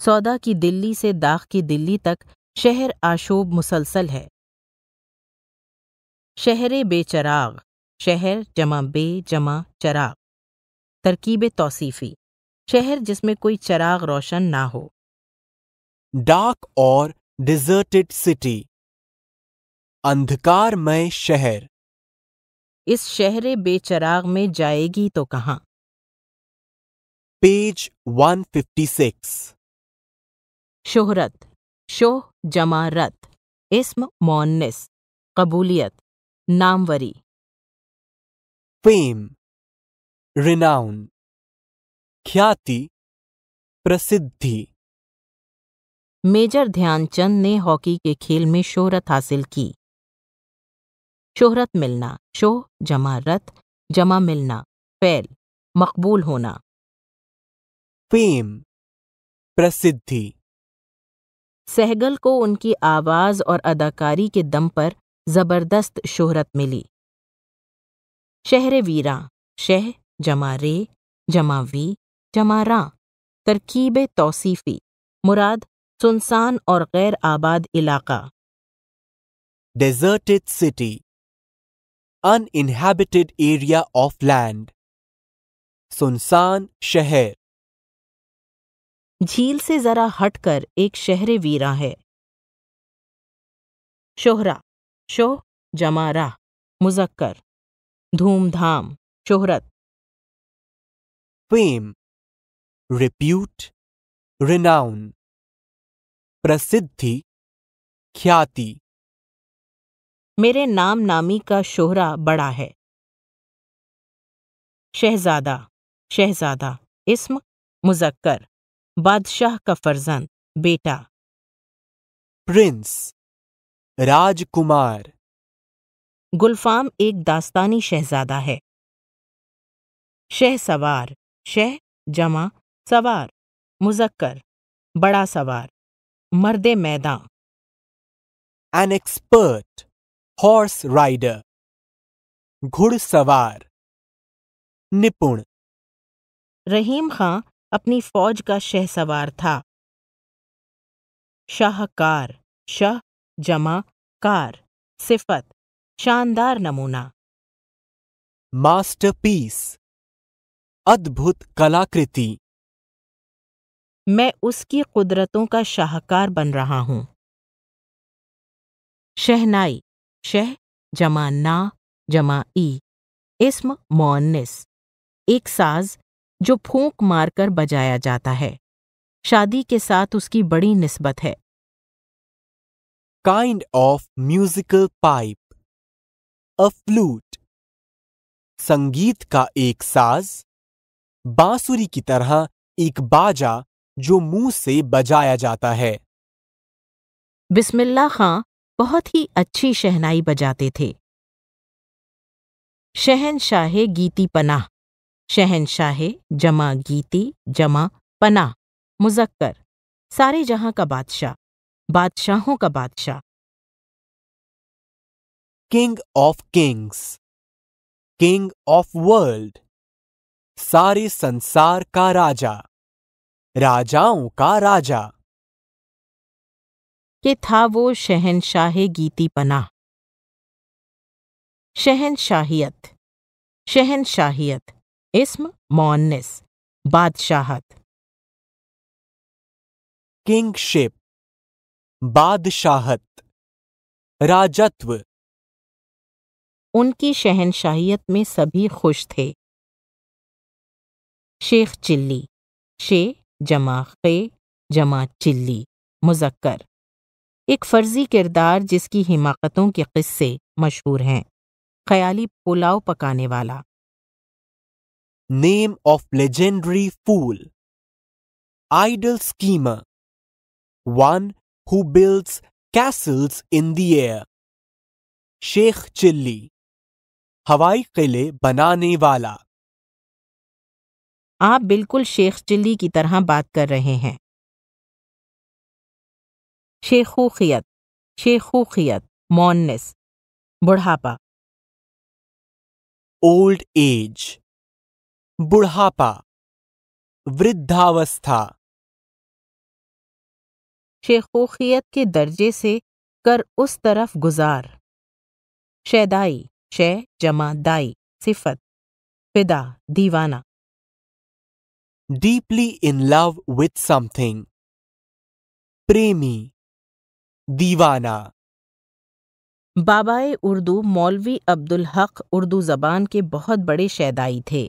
सौदा की दिल्ली से दाख की दिल्ली तक शहर आशोब मुसलसल है शहर बेचराग शहर जमा बे जमा चराग तरकीब तौसीफी शहर जिसमें कोई चराग रोशन ना हो
डार्क और डिजर्टेड सिटी अंधकारमय शहर
इस शहर बेचराग में जाएगी तो कहाँ
पेज 156
शोहरत शोह जमा रत इसम मोन्निस कबूलियत नामवरी
फेम रिनाउन ख्याति
प्रसिद्धि मेजर ध्यानचंद ने हॉकी के खेल में शोहरत हासिल की शोहरत मिलना शोह जमा रथ जमा मिलना फैल मकबूल होना फेम प्रसिद्धि सहगल को उनकी आवाज़ और अदाकारी के दम पर ज़बरदस्त शोहरत मिली शहर वीरा शह जमा रे जमा वी जमा रा तरकीब तोसीफ़ी मुराद सुनसान और गैर आबाद इलाका deserted city uninhabited area of land सुनसान शहर झील से जरा हटकर एक शहर वीरा है शोहरा शोह जमा राह मुजक्कर
धूमधाम शोहरत फेम रिप्यूट रिनाउन प्रसिद्धि
ख्याति मेरे नाम नामी का शोहरा बड़ा है शहजादा शहजादा इसम मुजक्कर बादशाह का फर्जंद बेटा प्रिंस राजकुमार गुलफाम एक दास्तानी शहजादा है शह सवार शह जमा सवार मुजक्कर बड़ा सवार मर्द मैदान
एन एक्सपर्ट हॉर्स राइडर
घुड़सवार निपुण रहीम खां अपनी फौज का शह सवार था शाहकार शाह जमा कार सिफत शानदार नमूना
मास्टरपीस अद्भुत कलाकृति
मैं उसकी कुदरतों का शाहकार बन रहा हूं शहनाई शह जमा ना जमा ई इस्म मोन्निस एक साज जो फूंक मारकर बजाया जाता है शादी के साथ उसकी बड़ी निस्बत है
kind of musical pipe a flute संगीत का एक साज बांसुरी की तरह
एक बाजा जो मुंह से बजाया जाता है बिस्मिल्ला खां बहुत ही अच्छी शहनाई बजाते थे शहनशाहे गीती पनाह शहनशाह जमा गीति जमा पना मुजक्कर सारे जहां का बादशाह बादशाहों का बादशाह king of kings
king of world सारे संसार का राजा
राजाओं का राजा के था वो शहनशाह गीति पना शहनशाहियत शहनशाहियत इस्म मोनिस बादशाहत
किंगशिप बादशाहत
राजत्व उनकी शहनशाहियत में सभी खुश थे शेख चिल्ली शे जमा खे जमा चिल्ली मुजक्कर एक फर्जी किरदार जिसकी हिमाकतों के किस्से मशहूर हैं ख्याली पुलाव पकाने वाला
name of legendary fool idle scheme one who builds castles in the air, Sheikh Chilli हवाई किले बनाने वाला
आप बिल्कुल शेख चिल्ली की तरह बात कर रहे हैं शेखोखियत शेखोखियत मॉननेस बुढ़ापा
ओल्ड एज बुढ़ापा
वृद्धावस्था शेखोखियत के दर्जे से कर उस तरफ गुजार शैदाई शय जमा दाई सिफत फिदा दीवाना deeply in love with something प्रेमी दीवाना बाबाए उर्दू मौलवी अब्दुल हक उर्दू ज़बान के बहुत बड़े शैदाई थे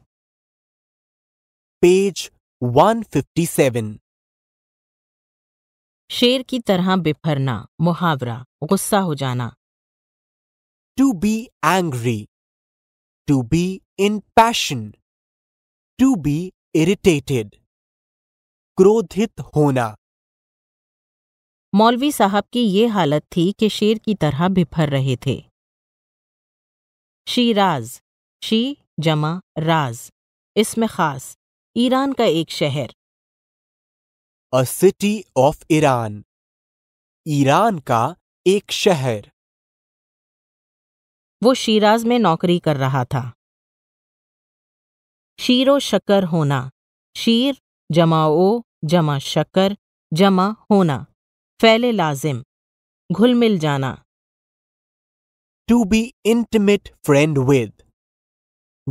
पेज 157 शेर की तरह बिफरना मुहावरा गुस्सा हो जाना to be angry
to be in passion to be irritated
क्रोधित होना मौलवी साहब की ये हालत थी कि शेर की तरह बिफर रहे थे राज शी जमा राज इसमें खास ईरान का एक शहर
a city of Iran Iran का
एक शहर वो शीराज में नौकरी कर रहा था शीरो शकर होना शीर जमा ओ जमा शक्कर जमा होना फैले लाजिम घुल मिल जाना
to be intimate friend with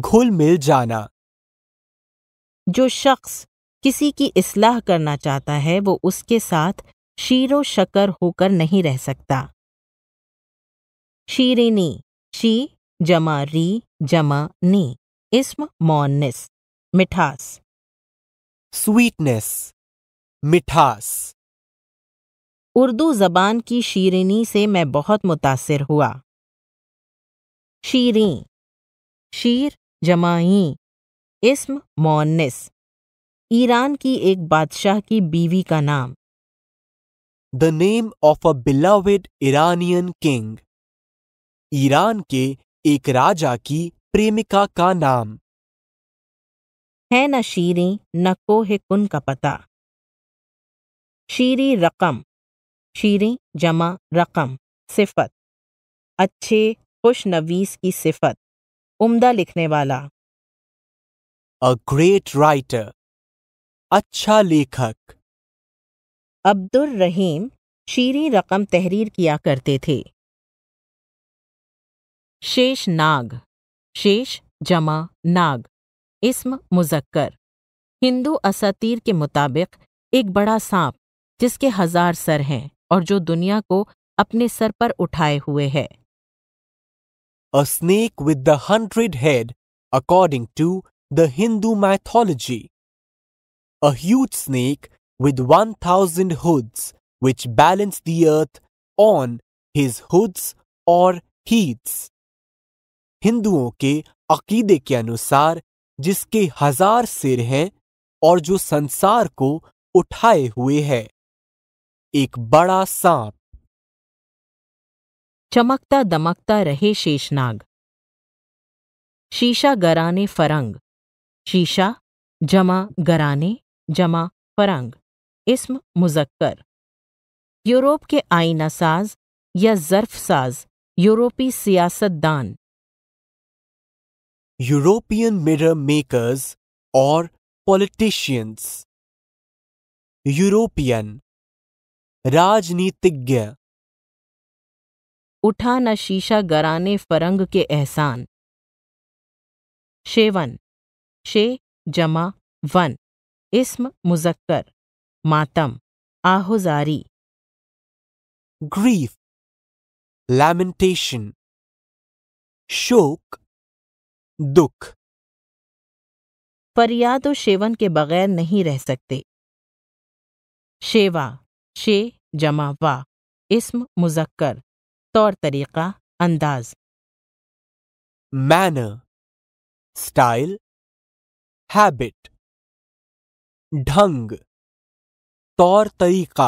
घुल मिल जाना जो शख्स किसी की इसलाह करना चाहता है वो उसके साथ शीरो शकर होकर नहीं रह सकता शीरिनी शी जमा री जमा नी इसम मौनिस मिठास स्वीटनेस मिठास उर्दू जबान की शीरिनी से मैं बहुत मुतासिर हुआ शीरी शीर जमाई इस्म मोनिस ईरान की एक बादशाह की बीवी का नाम the name of a beloved Iranian king Iran के एक राजा की प्रेमिका का नाम है न शीरी न कोह कुन का पता शीरी रकम शीरी जमा रकम सिफत अच्छे खुशनवीस की सिफत उम्दा लिखने वाला
अ ग्रेट राइटर अच्छा
लेखक अब्दुल रहीम शीरी रकम तहरीर किया करते थे शेष नाग शेष जमा नाग इस्म मुजक्कर हिंदू असातीर के मुताबिक एक बड़ा सांप जिसके हजार सर हैं और जो दुनिया को अपने सर पर उठाए हुए है
a snake with the hundred head according to the Hindu mythology. A huge snake with 1000 hoods which balance the earth on his hoods or heads. हिंदुओं के अकीदे के अनुसार जिसके हजार सिर हैं और जो संसार
को उठाए हुए है एक बड़ा सांप चमकता दमकता रहे शेषनाग शीशा गराने फरंग शीशा जमा गराने जमा फरंग इस्म मुजक्कर यूरोप के आईना साज या जर्फ साज यूरोपी सियासतदान
यूरोपियन मिरर मेकर्स और पॉलिटिशियंस यूरोपियन राजनीतिज्ञ
उठा न शीशा गराने फरंग के एहसान शेवन शे जमा वन इसम मुजक्कर मातम आहुजारी ग्रीफ
लैमेंटेशन शोक
दुख फरियाद और शेवन के बगैर नहीं रह सकते शेवा शे जमा वा इसम मुजक्कर तौर तरीका अंदाज मैनर
स्टाइल हैबिट ढंग तौर तरीका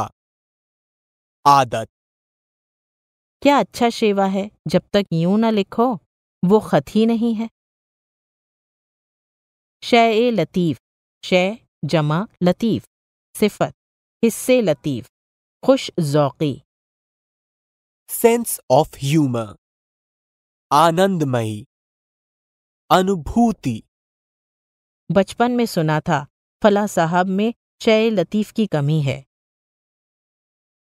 आदत
क्या अच्छा सेवा है जब तक यूं ना लिखो वो खत ही नहीं है शय ए लतीफ़ शय जमा लतीफ़ सिफत हिस्से लतीफ़ खुश ज़ौक़ी सेंस ऑफ ह्यूमर आनंदमयी अनुभूति बचपन में सुना था फला साहब में शय लतीफ़ की कमी है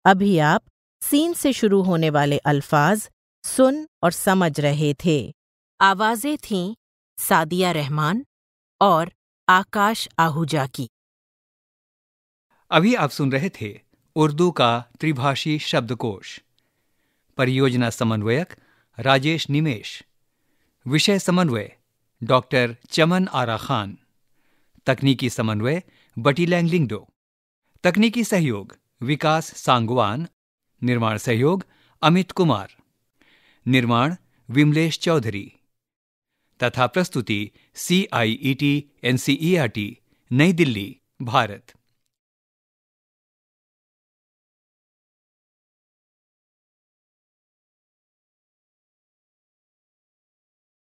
अभी आप सीन से शुरू होने वाले अल्फाज सुन और समझ रहे थे आवाज़ें थीं सादिया रहमान और आकाश आहूजा की
अभी आप सुन रहे थे उर्दू का त्रिभाषी शब्दकोश परियोजना समन्वयक राजेश निमेश विषय समन्वय डॉक्टर चमन आरा खान तकनीकी समन्वय बटी लैंगलिंगडो तकनीकी सहयोग विकास सांगवान निर्माण सहयोग अमित कुमार निर्माण विमलेश चौधरी तथा प्रस्तुति C I E T N C E R T New Delhi Bharat